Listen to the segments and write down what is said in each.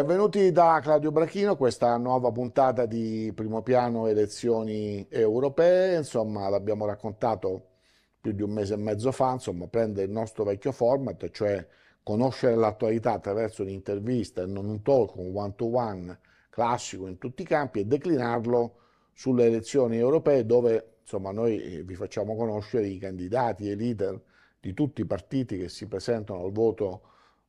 Benvenuti da Claudio Brachino, questa nuova puntata di Primo Piano Elezioni Europee, insomma l'abbiamo raccontato più di un mese e mezzo fa, insomma prende il nostro vecchio format, cioè conoscere l'attualità attraverso un'intervista e non un talk, un one-to-one classico in tutti i campi e declinarlo sulle elezioni europee dove insomma noi eh, vi facciamo conoscere i candidati e i leader di tutti i partiti che si presentano al voto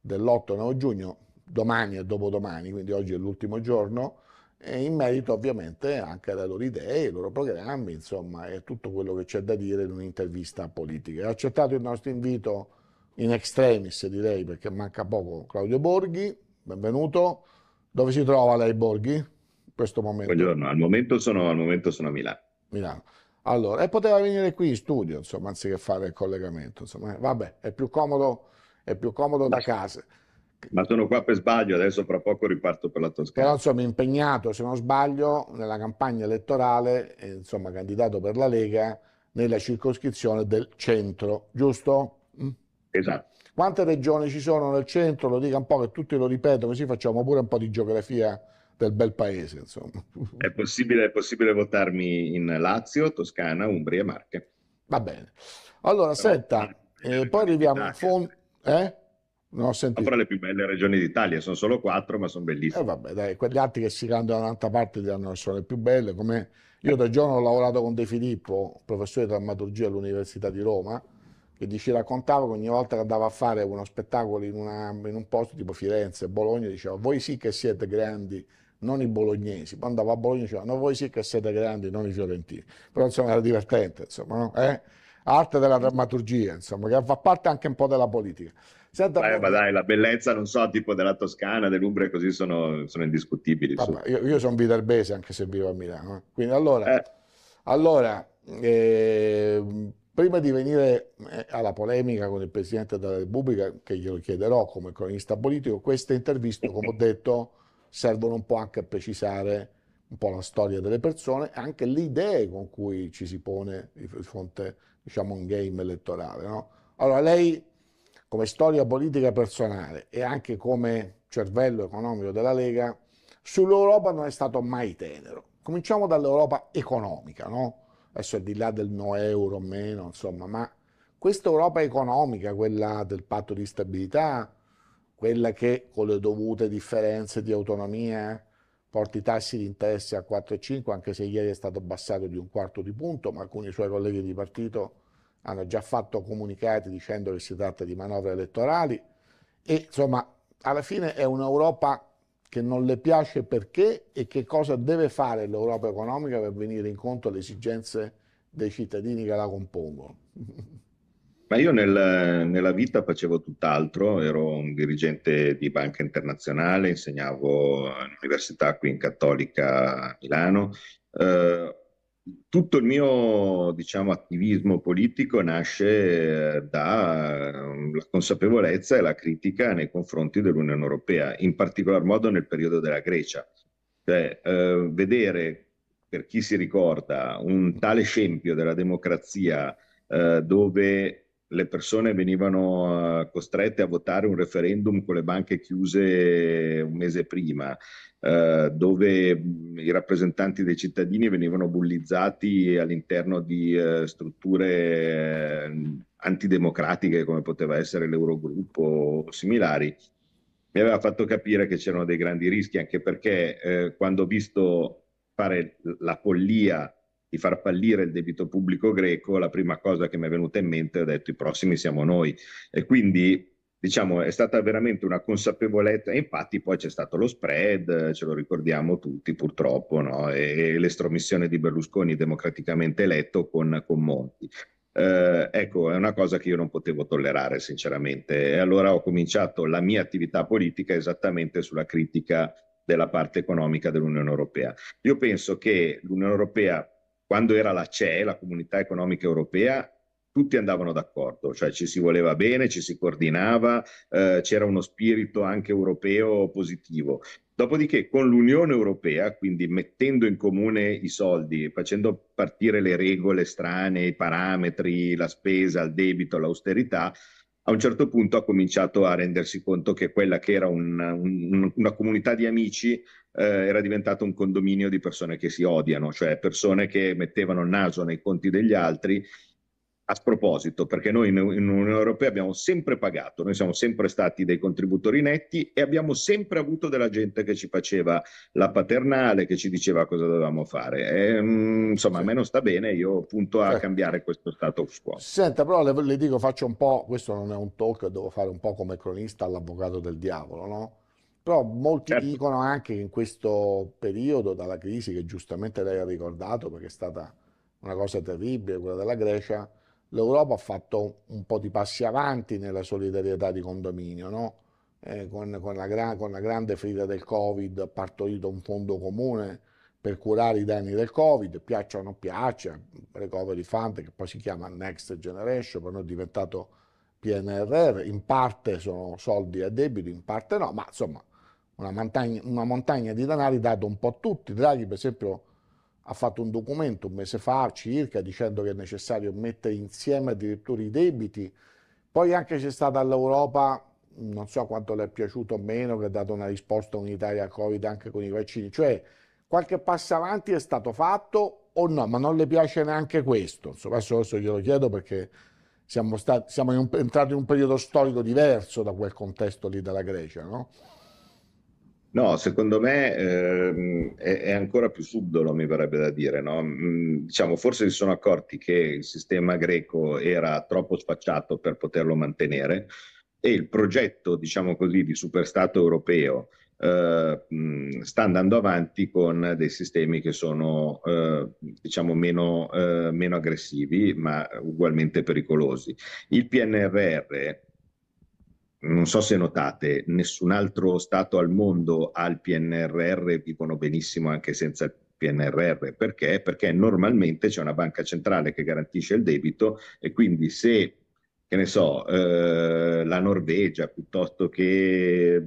dell'8-9 giugno domani e dopodomani, quindi oggi è l'ultimo giorno, e in merito ovviamente anche alle loro idee, ai loro programmi, insomma, è tutto quello che c'è da dire in un'intervista politica. Ha accettato il nostro invito in extremis, direi, perché manca poco Claudio Borghi, benvenuto. Dove si trova lei Borghi in questo momento? Buongiorno, al momento sono, al momento sono a Milano. Milano. Allora, e poteva venire qui in studio, insomma, anziché fare il collegamento, insomma, eh, vabbè, è più comodo, è più comodo da casa. Ma sono qua per sbaglio, adesso fra poco riparto per la Toscana. Però insomma impegnato, se non sbaglio, nella campagna elettorale, eh, insomma candidato per la Lega nella circoscrizione del centro, giusto? Mm? Esatto. Quante regioni ci sono nel centro? Lo dica un po' che tutti lo ripetono, così facciamo pure un po' di geografia del bel paese, insomma. È possibile, è possibile votarmi in Lazio, Toscana, Umbria Marche. Va bene. Allora, Però, senta, eh, poi arriviamo in fondo... Eh? Non ho sentito. le più belle regioni d'Italia, sono solo quattro, ma sono bellissime. Eh vabbè, dai, quegli altri che si cantano da un'altra parte diranno che sono le più belle. Come io da giorno ho lavorato con De Filippo, professore di drammaturgia all'Università di Roma, che ci raccontava che ogni volta che andava a fare uno spettacolo in, una, in un posto tipo Firenze, Bologna, diceva voi sì che siete grandi, non i bolognesi. Poi andava a Bologna e diceva no, voi sì che siete grandi, non i fiorentini. Però insomma era divertente, insomma, no? eh? Arte della drammaturgia, insomma, che fa parte anche un po' della politica. Senta, Beh, ma dai, la bellezza, non so, tipo della Toscana, dell'Umbria, così sono, sono indiscutibili. Vabbè, io, io sono viterbese anche se vivo a Milano. Eh. Quindi allora, eh. allora eh, prima di venire eh, alla polemica con il Presidente della Repubblica, che glielo chiederò come cronista politico, queste interviste, come ho detto, servono un po' anche a precisare un po' la storia delle persone e anche le idee con cui ci si pone di fronte, diciamo, a un game elettorale. No? Allora, lei come storia politica personale e anche come cervello economico della Lega, sull'Europa non è stato mai tenero. Cominciamo dall'Europa economica, no? Adesso è di là del no euro o meno, insomma, ma questa Europa economica, quella del patto di stabilità, quella che con le dovute differenze di autonomia eh, porta i tassi di interesse a 4,5, anche se ieri è stato abbassato di un quarto di punto, ma alcuni suoi colleghi di partito hanno già fatto comunicati dicendo che si tratta di manovre elettorali e insomma alla fine è un'Europa che non le piace perché e che cosa deve fare l'Europa economica per venire incontro alle esigenze dei cittadini che la compongono. Ma io nel, nella vita facevo tutt'altro, ero un dirigente di banca internazionale, insegnavo all'università qui in Cattolica a Milano, eh, tutto il mio diciamo, attivismo politico nasce eh, dalla mm, consapevolezza e la critica nei confronti dell'Unione Europea, in particolar modo nel periodo della Grecia. Cioè, eh, vedere, per chi si ricorda, un tale scempio della democrazia eh, dove le persone venivano eh, costrette a votare un referendum con le banche chiuse un mese prima, eh, dove mm, i rappresentanti dei cittadini venivano bullizzati all'interno di eh, strutture eh, antidemocratiche come poteva essere l'Eurogruppo o similari. Mi aveva fatto capire che c'erano dei grandi rischi, anche perché eh, quando ho visto fare la follia di far fallire il debito pubblico greco, la prima cosa che mi è venuta in mente, ho detto i prossimi siamo noi. E quindi diciamo, è stata veramente una consapevolezza. e Infatti, poi c'è stato lo spread, ce lo ricordiamo tutti purtroppo, no? e, l'estromissione di Berlusconi democraticamente eletto con, con Monti. Eh, ecco, è una cosa che io non potevo tollerare, sinceramente. E allora ho cominciato la mia attività politica esattamente sulla critica della parte economica dell'Unione Europea. Io penso che l'Unione Europea quando era la CE, la Comunità Economica Europea, tutti andavano d'accordo, cioè ci si voleva bene, ci si coordinava, eh, c'era uno spirito anche europeo positivo. Dopodiché con l'Unione Europea, quindi mettendo in comune i soldi, facendo partire le regole strane, i parametri, la spesa, il debito, l'austerità, a un certo punto ha cominciato a rendersi conto che quella che era una, un, una comunità di amici eh, era diventata un condominio di persone che si odiano, cioè persone che mettevano il naso nei conti degli altri a sproposito, perché noi in, in Unione Europea abbiamo sempre pagato, noi siamo sempre stati dei contributori netti e abbiamo sempre avuto della gente che ci faceva la paternale, che ci diceva cosa dovevamo fare. E, ehm, insomma, sì. a me non sta bene, io punto a sì. cambiare questo status quo. Senta, però le, le, dico, faccio un po', questo non è un talk, devo fare un po' come cronista all'avvocato del diavolo, no? Però molti certo. dicono anche che in questo periodo, dalla crisi che giustamente lei ha ricordato, perché è stata una cosa terribile, quella della Grecia, l'Europa ha fatto un po' di passi avanti nella solidarietà di condominio, no? eh, con, con, la gran, con, la grande ferita del Covid ha partorito un fondo comune per curare i danni del Covid, piaccia o non piaccia, Recovery Fund che poi si chiama Next Generation, per noi è diventato PNRR, in parte sono soldi a debito, in parte no, ma insomma una montagna, una montagna di denari dato un po' a tutti. Draghi per esempio ha fatto un documento un mese fa circa dicendo che è necessario mettere insieme addirittura i debiti. Poi anche c'è stata l'Europa, non so quanto le è piaciuto o meno, che ha dato una risposta unitaria al Covid anche con i vaccini. Cioè qualche passo avanti è stato fatto o no, ma non le piace neanche questo. Insomma, adesso, adesso glielo chiedo perché siamo, stati, siamo in un, entrati in un periodo storico diverso da quel contesto lì della Grecia, no? No, secondo me ehm, è, è, ancora più subdolo, mi verrebbe da dire. No? Mm, diciamo, forse si sono accorti che il sistema greco era troppo sfacciato per poterlo mantenere e il progetto, diciamo così, di superstato europeo eh, mm, sta andando avanti con dei sistemi che sono, eh, diciamo, meno, eh, meno aggressivi, ma ugualmente pericolosi. Il PNRR non so se notate, nessun altro Stato al mondo ha il PNRR, vivono benissimo anche senza il PNRR. Perché? Perché normalmente c'è una banca centrale che garantisce il debito e quindi se, che ne so, eh, la Norvegia piuttosto che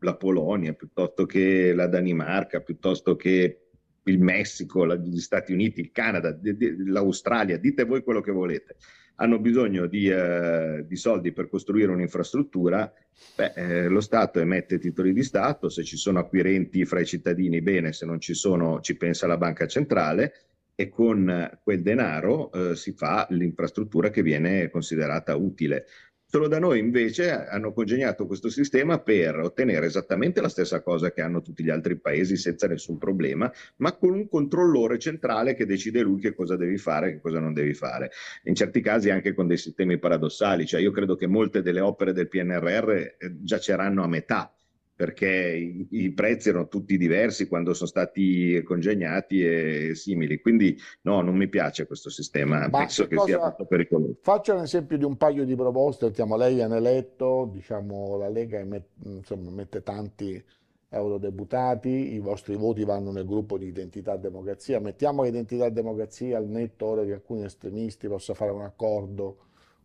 la Polonia, piuttosto che la Danimarca, piuttosto che il Messico, la, gli Stati Uniti, il Canada, l'Australia, dite voi quello che volete hanno bisogno di, eh, di soldi per costruire un'infrastruttura, beh, eh, lo Stato emette titoli di Stato, se ci sono acquirenti fra i cittadini bene, se non ci sono ci pensa la banca centrale e con quel denaro eh, si fa l'infrastruttura che viene considerata utile. Solo da noi invece hanno congegnato questo sistema per ottenere esattamente la stessa cosa che hanno tutti gli altri paesi senza nessun problema, ma con un controllore centrale che decide lui che cosa devi fare e che cosa non devi fare. In certi casi anche con dei sistemi paradossali, cioè io credo che molte delle opere del PNRR eh, giaceranno a metà perché i, i, prezzi erano tutti diversi quando sono stati congegnati e simili. Quindi no, non mi piace questo sistema, Ma penso che, che sia molto pericoloso. Faccio un esempio di un paio di proposte, diciamo, lei ha eletto, diciamo, la Lega met, insomma, mette tanti eurodeputati, i vostri voti vanno nel gruppo di identità e democrazia, mettiamo che identità e democrazia al netto ora che alcuni estremisti possa fare un accordo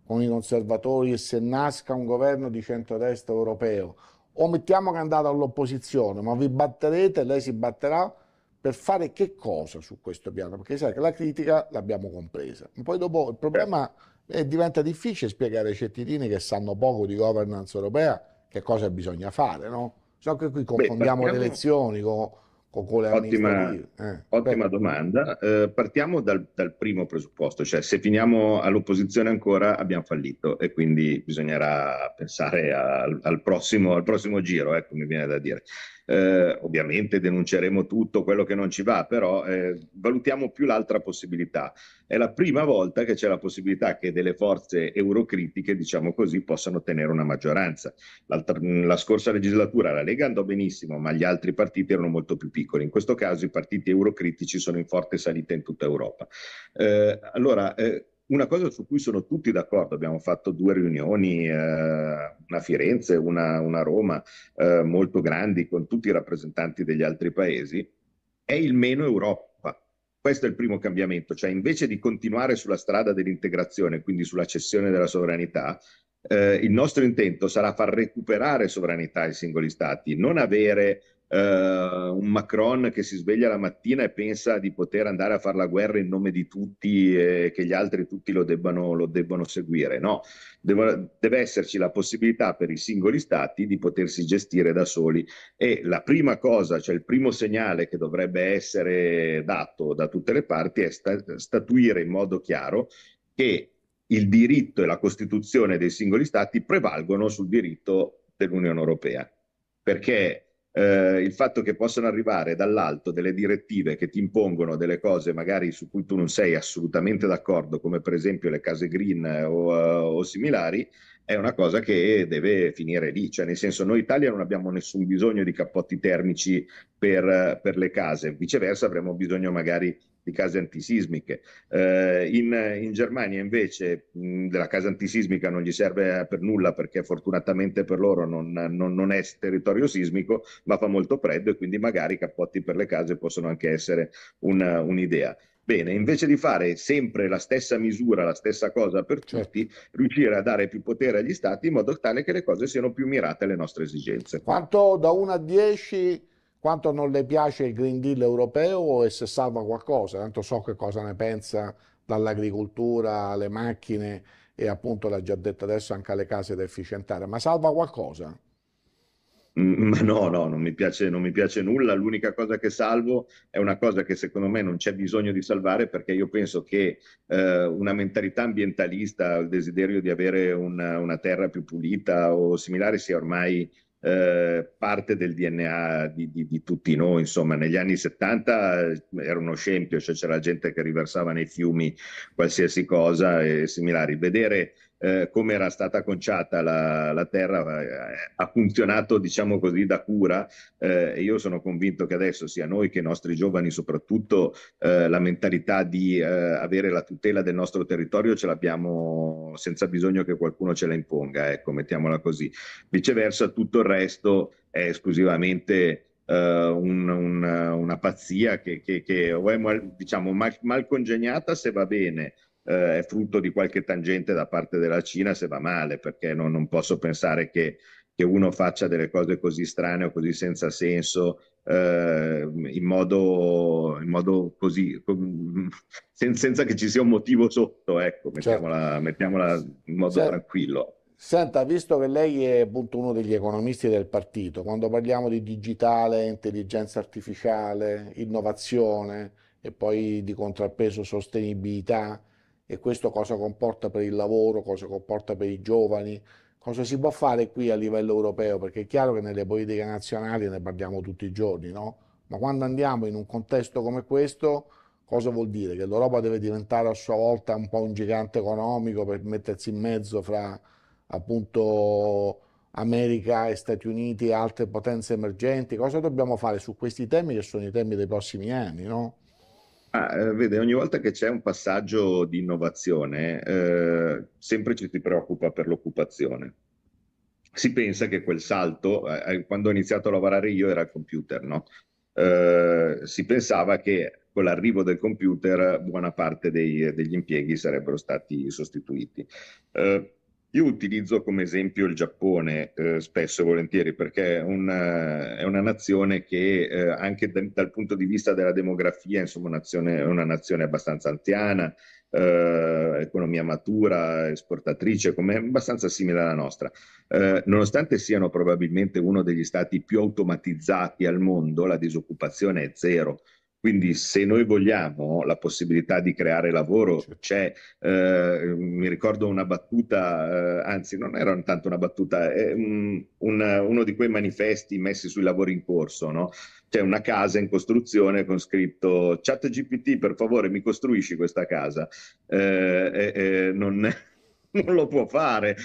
con i conservatori e se nasca un governo di centrodestra europeo o mettiamo che andate all'opposizione, ma vi batterete, lei si batterà per fare che cosa su questo piano? Perché sai che la critica l'abbiamo compresa, ma poi dopo il problema è, diventa difficile spiegare ai cittadini che sanno poco di governance europea che cosa bisogna fare, no? So che qui confondiamo Beh, partiamo... le elezioni con Ottima, eh, ottima domanda. Eh, partiamo dal, dal, primo presupposto, cioè se finiamo all'opposizione ancora abbiamo fallito e quindi bisognerà pensare a, al, prossimo, al, prossimo, giro, ecco, mi viene da dire. Eh, ovviamente denunceremo tutto quello che non ci va, però eh, valutiamo più l'altra possibilità. È la prima volta che c'è la possibilità che delle forze eurocritiche, diciamo così, possano ottenere una maggioranza. L'altra, la scorsa legislatura la Lega andò benissimo, ma gli altri partiti erano molto più piccoli. In questo caso i partiti eurocritici sono in forte salita in tutta Europa. Eh, allora, eh, una cosa su cui sono tutti d'accordo, abbiamo fatto due riunioni, eh, una a Firenze, una, una a Roma, eh, molto grandi con tutti i rappresentanti degli altri paesi, è il meno Europa. Questo è il primo cambiamento, cioè invece di continuare sulla strada dell'integrazione, quindi sulla cessione della sovranità, eh, il nostro intento sarà far recuperare sovranità ai singoli stati, non avere Uh, un Macron che si sveglia la mattina e pensa di poter andare a fare la guerra in nome di tutti e che gli altri tutti lo debbano, lo debbano seguire. No, deve, deve, esserci la possibilità per i singoli stati di potersi gestire da soli e la prima cosa, cioè il primo segnale che dovrebbe essere dato da tutte le parti è sta, statuire in modo chiaro che il diritto e la Costituzione dei singoli stati prevalgono sul diritto dell'Unione Europea. Perché eh, il fatto che possano arrivare dall'alto delle direttive che ti impongono delle cose magari su cui tu non sei assolutamente d'accordo, come per esempio le case green eh, o, eh, o similari, è una cosa che deve finire lì, cioè nel senso noi in Italia non abbiamo nessun bisogno di cappotti termici per, per le case, viceversa avremo bisogno magari di case antisismiche. Eh, in, in, Germania invece mh, della casa antisismica non gli serve eh, per nulla perché fortunatamente per loro non, non, non, è territorio sismico, ma fa molto freddo e quindi magari i cappotti per le case possono anche essere una, un'idea. Bene, invece di fare sempre la stessa misura, la stessa cosa per certo. tutti, riuscire a dare più potere agli stati in modo tale che le cose siano più mirate alle nostre esigenze. Quanto da 1 a 10 quanto non le piace il Green Deal europeo e se salva qualcosa, tanto so che cosa ne pensa dall'agricoltura alle macchine e appunto l'ha già detto adesso anche alle case da efficientare, ma salva qualcosa? Mm, no, no, non mi, piace, non mi piace nulla. L'unica cosa che salvo è una cosa che secondo me non c'è bisogno di salvare perché io penso che eh, una mentalità ambientalista, il desiderio di avere una, una terra più pulita o similare sia ormai eh, parte del DNA di, di, di, tutti noi. Insomma, negli anni 70 eh, era uno scempio, cioè c'era gente che riversava nei fiumi qualsiasi cosa e similari. Vedere eh, come era stata conciata la, la terra eh, ha funzionato diciamo così da cura eh, io sono convinto che adesso sia noi che i nostri giovani soprattutto eh, la mentalità di avere la tutela del nostro territorio ce l'abbiamo senza bisogno che qualcuno ce la imponga ecco mettiamola così viceversa tutto il resto è esclusivamente Uh, un, un, una pazzia che, che, che o è mal, diciamo, mal, mal, congegnata se va bene eh, è frutto di qualche tangente da parte della Cina se va male, perché non, non posso pensare che, che, uno faccia delle cose così strane o così senza senso eh, in, modo, in, modo, così, sen, senza che ci sia un motivo sotto, ecco, certo. mettiamola, certo. mettiamola in modo certo. tranquillo. Senta, visto che lei è appunto uno degli economisti del partito, quando parliamo di digitale, intelligenza artificiale, innovazione e poi di contrappeso sostenibilità, e questo cosa comporta per il lavoro, cosa comporta per i giovani, cosa si può fare qui a livello europeo, perché è chiaro che nelle politiche nazionali ne parliamo tutti i giorni, no? ma quando andiamo in un contesto come questo, cosa vuol dire? Che l'Europa deve diventare a sua volta un po' un gigante economico per mettersi in mezzo fra appunto America e Stati Uniti e altre potenze emergenti, cosa dobbiamo fare su questi temi che sono i temi dei prossimi anni, no? Ah, vede, ogni volta che c'è un passaggio di innovazione, eh, sempre ci si preoccupa per l'occupazione. Si pensa che quel salto, eh, eh, quando ho iniziato a lavorare io era il computer, no? eh, si pensava che con l'arrivo del computer buona parte dei, degli impieghi sarebbero stati sostituiti. Eh, io utilizzo come esempio il Giappone eh, spesso e volentieri perché è una, eh, è una nazione che eh, anche da, dal punto di vista della demografia insomma, un'azione, è una nazione abbastanza anziana, eh, economia matura, esportatrice, come abbastanza simile alla nostra. Eh, nonostante siano probabilmente uno degli stati più automatizzati al mondo, la disoccupazione è zero. Quindi se noi vogliamo la possibilità di creare lavoro c'è, eh, mi ricordo una battuta, eh, anzi non era tanto una battuta, eh, un, uno di quei manifesti messi sui lavori in corso, no? c'è una casa in costruzione con scritto chat GPT per favore mi costruisci questa casa. Eh, eh, eh, non... non lo può fare.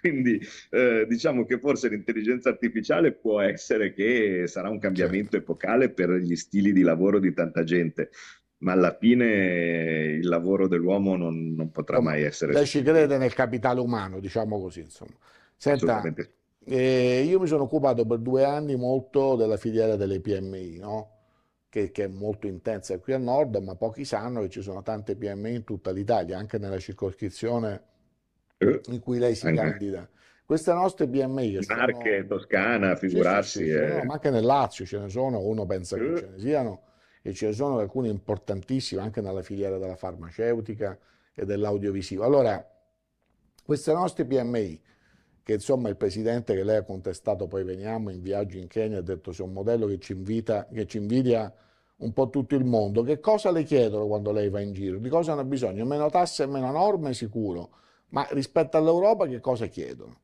Quindi eh, diciamo che forse l'intelligenza artificiale può essere che sarà un cambiamento certo. epocale per gli stili di lavoro di tanta gente. Ma alla fine il lavoro dell'uomo non, non potrà no, mai essere. Lei ci crede nel capitale umano, diciamo così, insomma. Senta, eh, io mi sono occupato per due anni molto della filiera delle PMI, no? Che, che, è molto intensa qui a nord, ma pochi sanno che ci sono tante PMI in tutta l'Italia, anche nella circoscrizione in cui lei si An- eh, eh. candida. Queste nostre BMI sono... Marche, Toscana, figurarsi. Sì, sì, sì, eh. no, ma anche nel Lazio ce ne sono, uno pensa che eh. ce ne siano, e ce ne sono alcune importantissime anche nella filiera della farmaceutica e dell'audiovisivo. Allora, queste nostre PMI, che insomma il presidente che lei ha contestato, poi veniamo in viaggio in Kenya, ha detto c'è un modello che ci, invita, che ci invidia un po' tutto il mondo. Che cosa le chiedono quando lei va in giro? Di cosa hanno bisogno? Meno tasse e meno norme, sicuro ma rispetto all'Europa che cosa chiedono?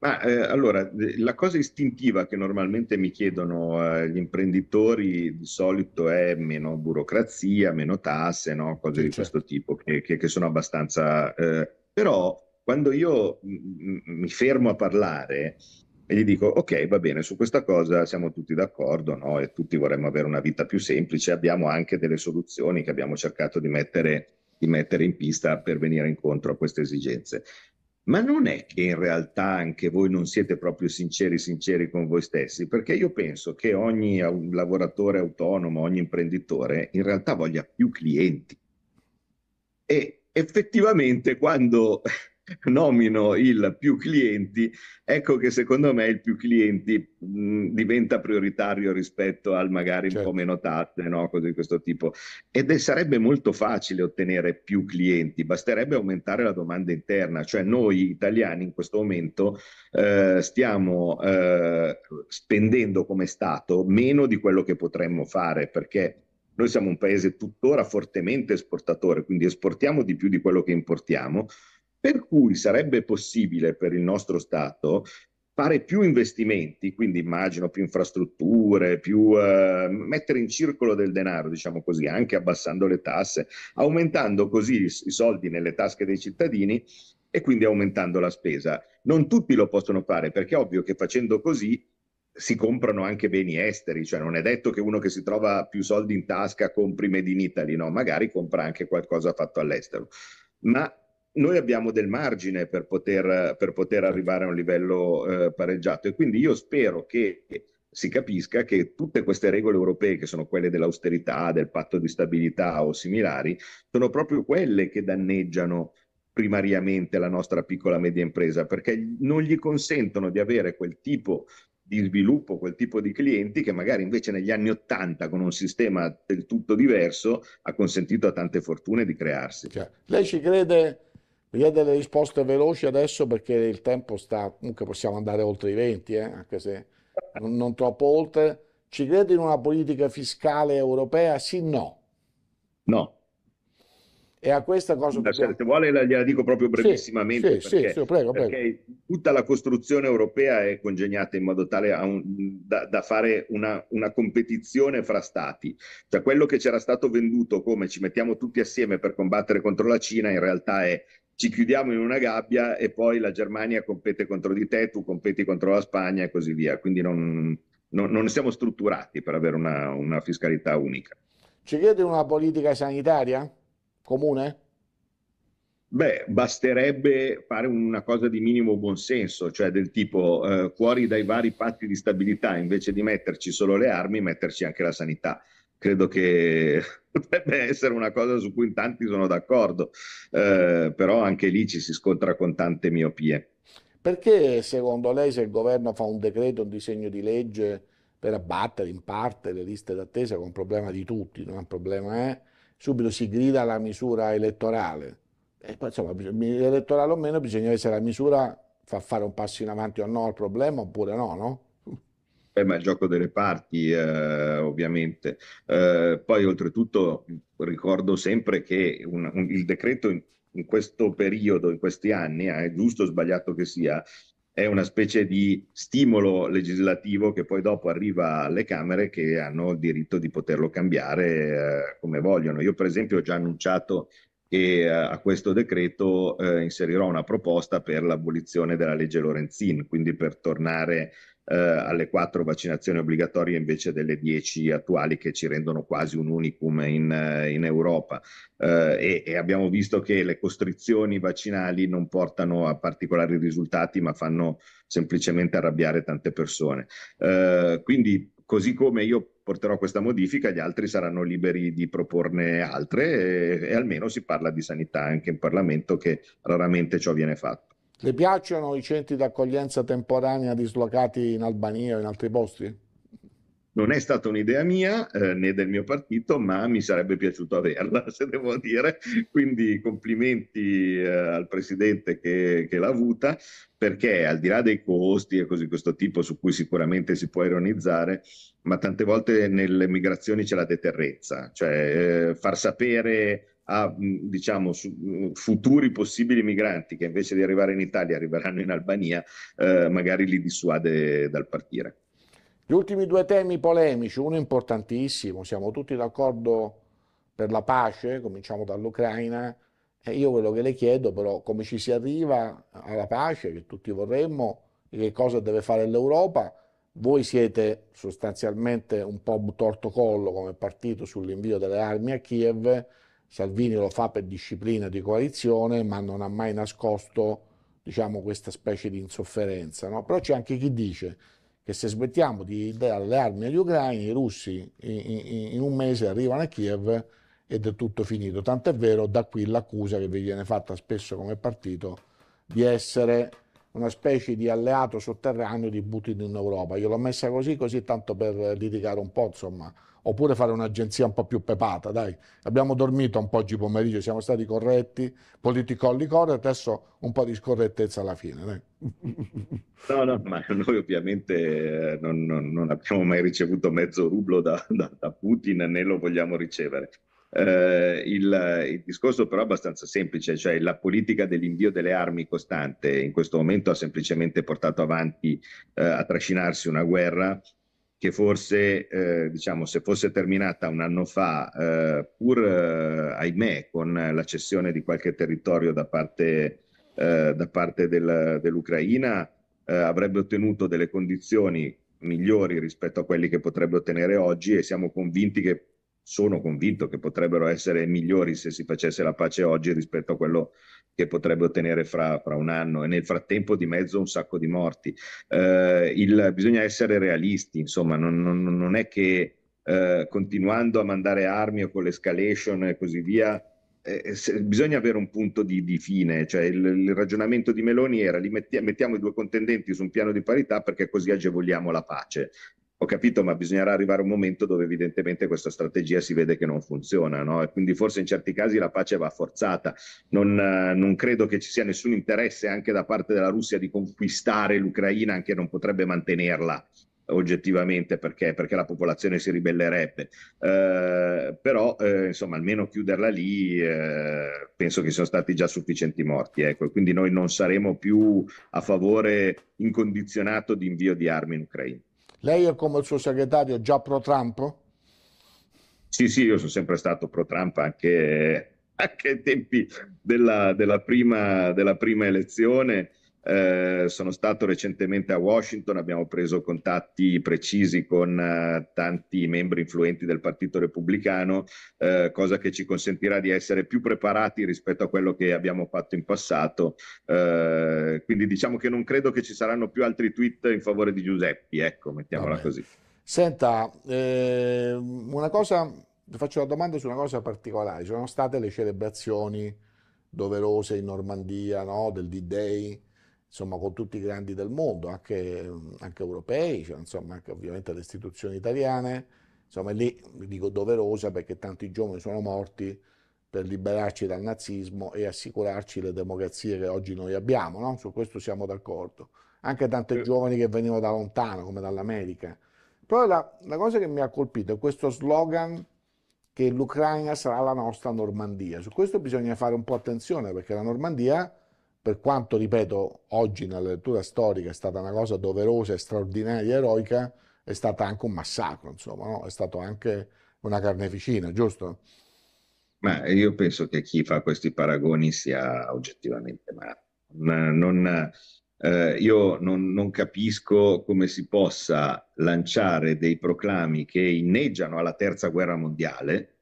Ma, eh, allora, la cosa istintiva che normalmente mi chiedono eh, gli imprenditori di solito è meno burocrazia, meno tasse, no? cose sì, di certo. questo tipo, che, che, che sono abbastanza... Eh, però quando io m- mi fermo a parlare e gli dico, ok, va bene, su questa cosa siamo tutti d'accordo, no? e tutti vorremmo avere una vita più semplice, abbiamo anche delle soluzioni che abbiamo cercato di mettere di mettere in pista per venire incontro a queste esigenze. Ma non è che in realtà anche voi non siete proprio sinceri, sinceri con voi stessi, perché io penso che ogni lavoratore autonomo, ogni imprenditore, in realtà voglia più clienti. E effettivamente quando nomino il più clienti, ecco che secondo me il più clienti mh, mm, diventa prioritario rispetto al magari certo. un po' certo. meno tasse, no? cose di questo tipo. Ed è, sarebbe molto facile ottenere più clienti, basterebbe aumentare la domanda interna, cioè noi italiani in questo momento eh, stiamo eh, spendendo come Stato meno di quello che potremmo fare perché noi siamo un paese tuttora fortemente esportatore, quindi esportiamo di più di quello che importiamo per cui sarebbe possibile per il nostro Stato fare più investimenti, quindi immagino più infrastrutture, più eh, mettere in circolo del denaro, diciamo così, anche abbassando le tasse, aumentando così i, soldi nelle tasche dei cittadini e quindi aumentando la spesa. Non tutti lo possono fare perché è ovvio che facendo così si comprano anche beni esteri, cioè non è detto che uno che si trova più soldi in tasca compri Made in Italy, no, magari compra anche qualcosa fatto all'estero. Ma noi abbiamo del margine per poter, per poter certo. arrivare a un livello eh, pareggiato e quindi io spero che si capisca che tutte queste regole europee, che sono quelle dell'austerità, del patto di stabilità o similari, sono proprio quelle che danneggiano primariamente la nostra piccola e media impresa, perché non gli consentono di avere quel tipo di sviluppo, quel tipo di clienti che magari invece negli anni Ottanta con un sistema del tutto diverso ha consentito a tante fortune di crearsi. Cioè, lei ci crede Via delle risposte veloci adesso perché il tempo sta, comunque possiamo andare oltre i 20, eh, anche se non, non troppo oltre. Ci credi in una politica fiscale europea? Sì, no. No. E a questa cosa... Da, possiamo... Se vuole gliela dico proprio brevissimamente. Sì, perché, sì, sì, prego, perché tutta la costruzione europea è congegnata in modo tale un, da, da, fare una, una, competizione fra stati. Cioè quello che c'era stato venduto come ci mettiamo tutti assieme per combattere contro la Cina in realtà è ci chiudiamo in una gabbia e poi la Germania compete contro di te, tu competi contro la Spagna e così via. Quindi non, non, non siamo strutturati per avere una, una fiscalità unica. Ci chiede una politica sanitaria comune? Beh, basterebbe fare una cosa di minimo buonsenso, cioè del tipo eh, fuori dai vari patti di stabilità, invece di metterci solo le armi, metterci anche la sanità. Credo che potrebbe essere una cosa su cui in tanti sono d'accordo, eh, però anche lì ci si scontra con tante miopie. Perché secondo lei se il governo fa un decreto, un disegno di legge per abbattere in parte le liste d'attesa, che è un problema di tutti, non è un problema, eh? subito si grida la misura elettorale. E poi, insomma, elettorale o meno, bisogna vedere se la misura fa fare un passo in avanti o no al problema oppure no, no? Beh, ma il gioco delle parti, eh, ovviamente. Eh, poi, oltretutto, ricordo sempre che un, un, il decreto in, in, questo periodo, in questi anni, eh, giusto o sbagliato che sia, è una specie di stimolo legislativo che poi dopo arriva alle Camere che hanno il diritto di poterlo cambiare eh, come vogliono. Io, per esempio, ho già annunciato e eh, a questo decreto eh, inserirò una proposta per l'abolizione della legge Lorenzin, quindi per tornare eh, alle quattro vaccinazioni obbligatorie invece delle dieci attuali che ci rendono quasi un unicum in, eh, in Europa. Eh, e, e, abbiamo visto che le costrizioni vaccinali non portano a particolari risultati, ma fanno semplicemente arrabbiare tante persone. Eh, quindi, così come io porterò questa modifica, gli altri saranno liberi di proporne altre e, e almeno si parla di sanità anche in Parlamento, che raramente ciò viene fatto. Le piacciono i centri d'accoglienza temporanea dislocati in Albania o in altri posti? Non è stata un'idea mia eh, né del mio partito, ma mi sarebbe piaciuto averla, se devo dire. Quindi complimenti eh, al Presidente che, che l'ha avuta, perché al di là dei costi e cose di questo tipo su cui sicuramente si può ironizzare, ma tante volte nelle migrazioni c'è la deterrenza, cioè eh, far sapere a diciamo, su, futuri possibili migranti che invece di arrivare in Italia arriveranno in Albania, eh, magari li dissuade dal partire. Gli ultimi due temi polemici, uno importantissimo, siamo tutti d'accordo per la pace, cominciamo dall'Ucraina, e io quello che le chiedo però come ci si arriva alla pace che tutti vorremmo e che cosa deve fare l'Europa, voi siete sostanzialmente un po' torto collo come partito sull'invio delle armi a Kiev, Salvini lo fa per disciplina di coalizione, ma non ha mai nascosto diciamo, questa specie di insofferenza. No? Però c'è anche chi dice che se smettiamo di dare le armi agli ucraini, i russi in, in, un mese arrivano a Kiev ed è tutto finito. Tant'è vero, da qui l'accusa che vi viene fatta spesso come partito di essere una specie di alleato sotterraneo di Putin in Europa. Io l'ho messa così, così tanto per litigare un po', insomma, oppure fare un'agenzia un po' più pepata, dai. Abbiamo dormito un po' oggi pomeriggio, siamo stati corretti, politicolli corre, adesso un po' di scorrettezza alla fine, dai. No, no, ma noi ovviamente eh, non, non, non abbiamo mai ricevuto mezzo rublo da, da, da Putin né lo vogliamo ricevere. Eh, il, il, discorso però è abbastanza semplice, cioè la politica dell'invio delle armi costante in questo momento ha semplicemente portato avanti eh, a trascinarsi una guerra che forse, eh, diciamo, se fosse terminata un anno fa, eh, pur, eh, ahimè, con la cessione di qualche territorio da parte, eh, da parte del, dell'Ucraina, eh, avrebbe ottenuto delle condizioni migliori rispetto a quelli che potrebbe ottenere oggi e siamo convinti che sono convinto che potrebbero essere migliori se si facesse la pace oggi rispetto a quello che che potrebbe ottenere fra, fra, un anno e nel frattempo di mezzo un sacco di morti. Eh, il, bisogna essere realisti, insomma, non, non, non è che eh, continuando a mandare armi o con l'escalation e così via, eh, eh se, bisogna avere un punto di, di fine, cioè il, il, ragionamento di Meloni era li metti, mettiamo i due contendenti su un piano di parità perché così agevoliamo la pace ho capito, ma bisognerà arrivare un momento dove evidentemente questa strategia si vede che non funziona, no? E quindi forse in certi casi la pace va forzata. Non, non, credo che ci sia nessun interesse anche da parte della Russia di conquistare l'Ucraina, anche non potrebbe mantenerla oggettivamente perché, perché la popolazione si ribellerebbe eh, però eh, insomma almeno chiuderla lì eh, penso che siano stati già sufficienti morti ecco. quindi noi non saremo più a favore incondizionato di invio di armi in Ucraina lei è come il suo segretario già pro-Trump? Sì, sì, io sono sempre stato pro-Trump anche, anche ai tempi della, della, prima, della prima elezione. Eh, sono stato recentemente a Washington, abbiamo preso contatti precisi con eh, tanti membri influenti del Partito Repubblicano, eh, cosa che ci consentirà di essere più preparati rispetto a quello che abbiamo fatto in passato. Eh, quindi diciamo che non credo che ci saranno più altri tweet in favore di Giuseppi, ecco, mettiamola così. Senta, eh, una cosa, faccio una domanda su una cosa particolare, ci sono state le celebrazioni doverose in Normandia no? del D-Day insomma, con tutti i grandi del mondo, anche, anche europei, cioè, insomma, anche ovviamente le istituzioni italiane, insomma, lì dico doverosa perché tanti giovani sono morti per liberarci dal nazismo e assicurarci le democrazie che oggi noi abbiamo, no? su questo siamo d'accordo. Anche tante eh. giovani che venivano da lontano, come dall'America. Però la, la cosa che mi ha colpito è questo slogan che l'Ucraina sarà la nostra Normandia. Su questo bisogna fare un po' attenzione perché la Normandia per quanto, ripeto, oggi nella lettura storica è stata una cosa doverosa, straordinaria, eroica, è stato anche un massacro, insomma, no? è stata anche una carneficina, giusto? Ma io penso che chi fa questi paragoni sia oggettivamente male. Non, eh, io non, non, capisco come si possa lanciare dei proclami che inneggiano alla terza guerra mondiale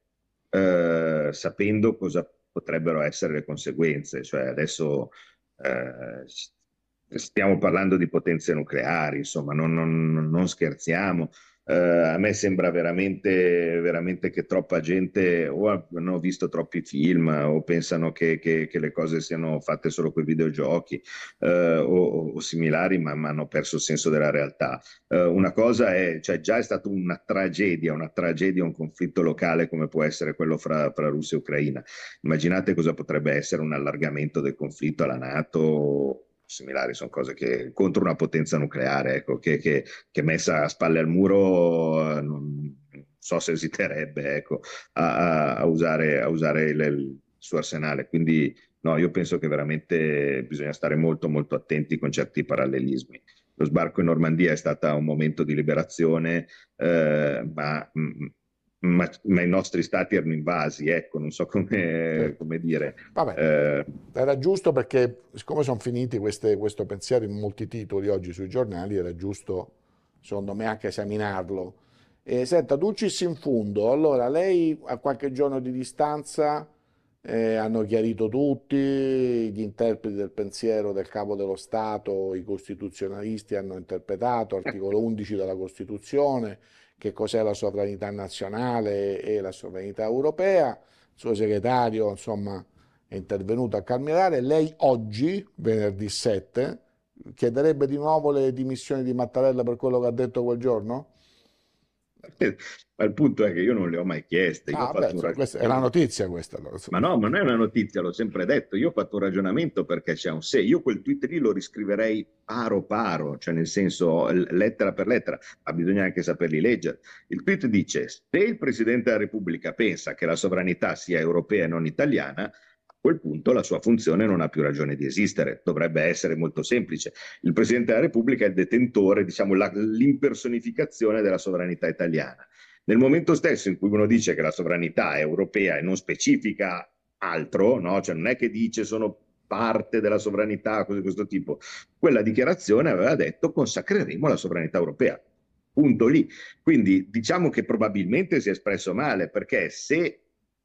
eh, sapendo cosa potrebbero essere le conseguenze. Cioè adesso eh, stiamo parlando di potenze nucleari, insomma, non, non, non scherziamo, eh, a me sembra veramente, veramente che troppa gente o hanno visto troppi film o pensano che, che, che le cose siano fatte solo con i videogiochi eh, o, o, similari, ma, ma, hanno perso il senso della realtà. Eh, una cosa è, cioè già è stata una tragedia, una tragedia, un conflitto locale come può essere quello fra, fra Russia e Ucraina. Immaginate cosa potrebbe essere un allargamento del conflitto alla Nato similari, sono cose che contro una potenza nucleare, ecco, che, che, che messa a spalle al muro eh, non so se esiterebbe ecco, a, a, usare, a usare il, il suo arsenale. Quindi no, io penso che veramente bisogna stare molto molto attenti con certi parallelismi. Lo sbarco in Normandia è stato un momento di liberazione, eh, ma mh, mm, mm, ma, ma, i nostri stati erano invasi, ecco, non so come, come dire. Vabbè, eh. era giusto perché, siccome sono finiti queste, questo pensiero in molti titoli oggi sui giornali, era giusto, secondo me, anche esaminarlo. Eh, senta, Dulcis in fondo, allora lei a qualche giorno di distanza eh, hanno chiarito tutti, gli interpreti del pensiero del capo dello Stato, i costituzionalisti hanno interpretato l'articolo 11 della Costituzione, che cos'è la sovranità nazionale e la sovranità europea, il suo segretario insomma, è intervenuto a calmierare, lei oggi, venerdì 7, chiederebbe di nuovo le dimissioni di Mattarella per quello che ha detto quel giorno? Ma il punto è che io non le ho mai chieste. Ah, ho beh, cioè, rag... questa, è una notizia questa. Allora. Ma no, ma non è una notizia, l'ho sempre detto. Io ho fatto un ragionamento perché c'è un se. Io quel tweet lì lo riscriverei paro paro, cioè nel senso lettera per lettera, ma bisogna anche saperli leggere. Il tweet dice, se il Presidente della Repubblica pensa che la sovranità sia europea e non italiana, quel punto la sua funzione non ha più ragione di esistere. Dovrebbe essere molto semplice. Il Presidente della Repubblica è il detentore, diciamo, la, l'impersonificazione della sovranità italiana. Nel momento stesso in cui uno dice che la sovranità è europea e non specifica altro, no? cioè non è che dice sono parte della sovranità, cose di questo tipo, quella dichiarazione aveva detto consacreremo la sovranità europea. Punto lì. Quindi diciamo che probabilmente si è espresso male perché se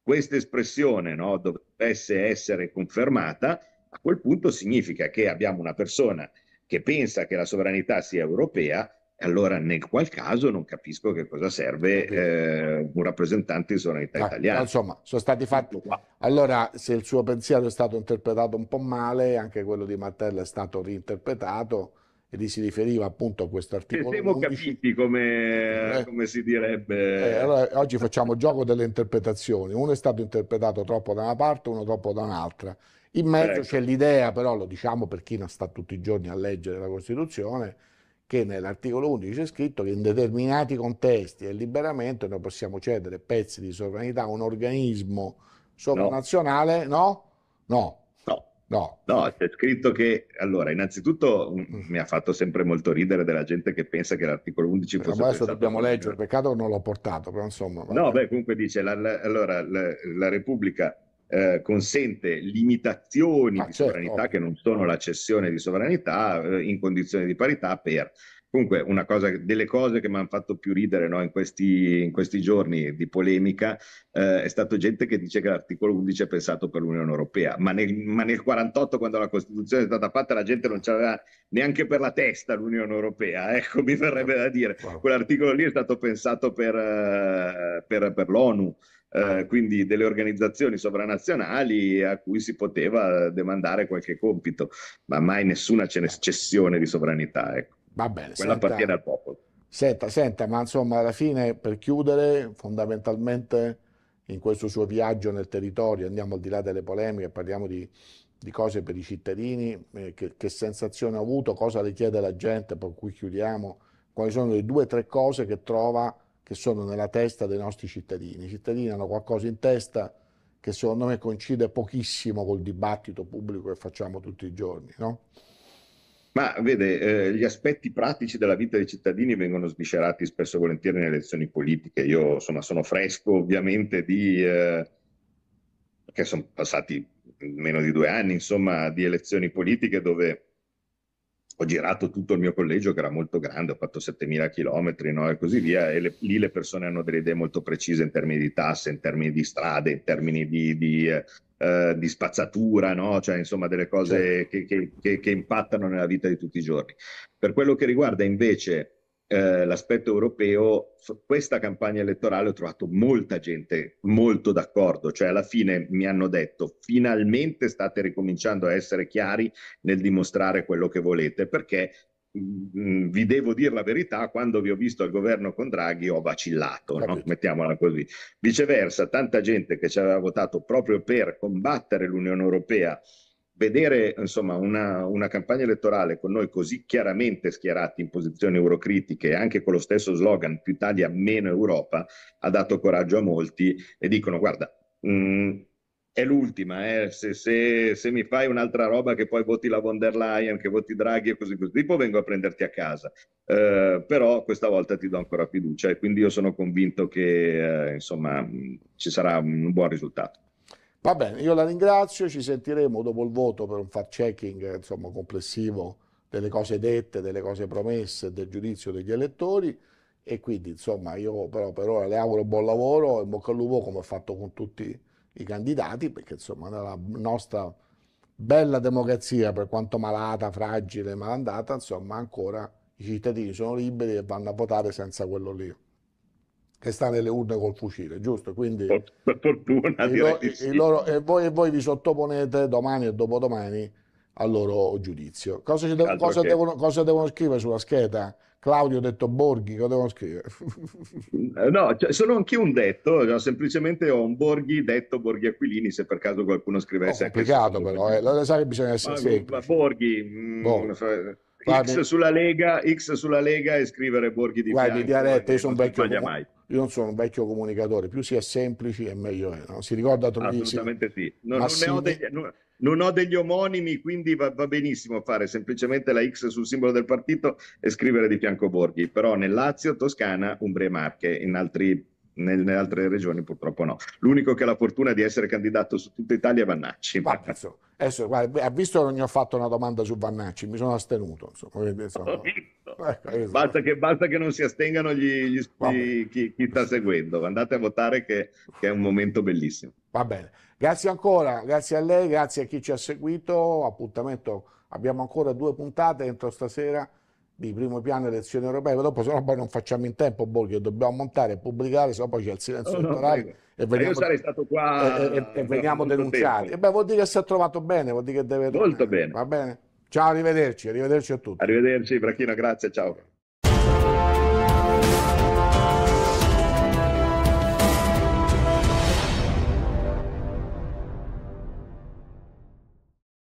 questa espressione no, dovesse essere confermata, a quel punto significa che abbiamo una persona che pensa che la sovranità sia europea, allora nel qual caso non capisco che cosa serve eh, un rappresentante di sovranità ah, italiana. Insomma, sono stati fatti... Allora, se il suo pensiero è stato interpretato un po' male, anche quello di Martella è stato reinterpretato e si riferiva appunto a questo articolo. Siamo 11. capiti come, eh, come si direbbe. Eh, allora, oggi facciamo gioco delle interpretazioni, uno è stato interpretato troppo da una parte, uno troppo da un'altra. In mezzo ecco. c'è l'idea, però lo diciamo per chi non sta tutti i giorni a leggere la Costituzione, che nell'articolo 11 c'è scritto che in determinati contesti e liberamente noi possiamo cedere pezzi di sovranità a un organismo sovranazionale, no? No, no No. no, c'è scritto che, allora, innanzitutto m- mi ha fatto sempre molto ridere della gente che pensa che l'articolo 11 fosse... Adesso dobbiamo leggere, peccato che non l'ho portato, però insomma... Vabbè. No, beh, comunque dice, la, la, allora, la, la Repubblica eh, consente limitazioni ah, di certo, sovranità che non sono la cessione di sovranità eh, in condizioni di parità per Comunque, una cosa, delle cose che mi hanno fatto più ridere no, in, questi, in, questi, giorni di polemica eh, è stata gente che dice che l'articolo 11 è pensato per l'Unione Europea, ma nel, ma 48, quando la Costituzione è stata fatta, la gente non c'aveva neanche per la testa l'Unione Europea. Ecco, mi verrebbe da dire, quell'articolo lì è stato pensato per, eh, per, per l'ONU. Eh, ah. quindi delle organizzazioni sovranazionali a cui si poteva demandare qualche compito, ma mai nessuna cessione di sovranità. Ecco. Va bene. Quella senta, appartiene al popolo. Senta, senta, ma insomma alla fine per chiudere fondamentalmente in questo suo viaggio nel territorio, andiamo al di là delle polemiche, parliamo di, di cose per i cittadini, eh, che, che, sensazione ha avuto, cosa le chiede la gente, per cui chiudiamo, quali sono le due o tre cose che trova che sono nella testa dei nostri cittadini. I cittadini hanno qualcosa in testa che secondo me coincide pochissimo col dibattito pubblico che facciamo tutti i giorni, no? Ma vede, eh, gli aspetti pratici della vita dei cittadini vengono sviscerati spesso e volentieri nelle elezioni politiche. Io insomma sono fresco ovviamente di... Eh, perché sono passati meno di due anni, insomma, di elezioni politiche dove ho girato tutto il mio collegio che era molto grande, ho fatto 7000 km no? e così via, e le, lì le persone hanno delle idee molto precise in termini di tasse, in termini di strade, in termini di, di, eh, eh di spazzatura, no? cioè insomma delle cose certo. che, che, che, che impattano nella vita di tutti i giorni. Per quello che riguarda invece eh, l'aspetto europeo, questa campagna elettorale ho trovato molta gente molto d'accordo, cioè alla fine mi hanno detto finalmente state ricominciando a essere chiari nel dimostrare quello che volete, perché mh, mm, mm, vi devo dire la verità, quando vi ho visto al governo con Draghi ho vacillato, no? mettiamola così. Viceversa, tanta gente che ci aveva votato proprio per combattere l'Unione Europea vedere insomma, una, una, campagna elettorale con noi così chiaramente schierati in posizioni eurocritiche, anche con lo stesso slogan più Italia meno Europa, ha dato coraggio a molti e dicono guarda, mh, mm, è l'ultima, eh, se, se, se, mi fai un'altra roba che poi voti la von der Leyen, che voti Draghi e così così, tipo vengo a prenderti a casa, eh, però questa volta ti do ancora fiducia e quindi io sono convinto che eh, insomma, ci sarà un buon risultato. Va bene, io la ringrazio, ci sentiremo dopo il voto per un fact checking insomma, complessivo delle cose dette, delle cose promesse, del giudizio degli elettori e quindi insomma io però per ora le auguro buon lavoro e bocca al lupo come ho fatto con tutti i candidati perché insomma nella nostra bella democrazia per quanto malata, fragile, malandata insomma ancora i cittadini sono liberi e vanno a votare senza quello lì che sta nelle urne col fucile, giusto? Quindi per, fortuna i lo, i sì. loro, e, voi, e, voi, vi sottoponete domani e dopodomani al loro giudizio. Cosa, de- cosa, che... devono, cosa devono, scrivere sulla scheda? Claudio detto Borghi, cosa devono scrivere? no, cioè, sono anche un detto, no? semplicemente ho un Borghi detto Borghi Aquilini, se per caso qualcuno scrivesse... È oh, complicato però, eh, lo sai che bisogna essere ma, semplici. Ma Borghi... Mm, Borghi. Eh, X sulla, Lega, X sulla Lega e scrivere Borghi di Guardi, Fianco. Guardi, diretta, eh, io sono vecchio, io non sono un vecchio comunicatore, più si è semplici e meglio è. No? Si ricorda Troisi? Assolutamente sì. No, Massimi... non, ho degli, non, non, ho degli, omonimi, quindi va, va, benissimo fare semplicemente la X sul simbolo del partito e scrivere di fianco Borghi. Però nel Lazio, Toscana, Umbria e Marche, in altri nel, nelle altre regioni purtroppo no. L'unico che ha la fortuna di essere candidato su tutta Italia è Vannacci. Guarda, adesso, guarda, ha visto che non gli ho fatto una domanda su Vannacci, mi sono astenuto. Insomma, insomma. Ecco, ecco, basta, che, basta, che, non si astengano gli, gli, gli, chi, chi, sta seguendo. Andate a votare che, che è un momento bellissimo. Va bene, grazie ancora, grazie a lei, grazie a chi ci ha seguito. Appuntamento, abbiamo ancora due puntate entro stasera di primo piano elezioni europee, però dopo se no poi non facciamo in tempo, Borghio, dobbiamo montare e pubblicare, se no poi c'è il silenzio oh, elettorale no, e veniamo, io sarei stato qua e, e, e veniamo denunciati. Tempo. E beh, vuol dire che si è trovato bene, vuol dire che deve... Molto bene. Va bene? Ciao, arrivederci, arrivederci a tutti. Arrivederci, Brachino, grazie, ciao.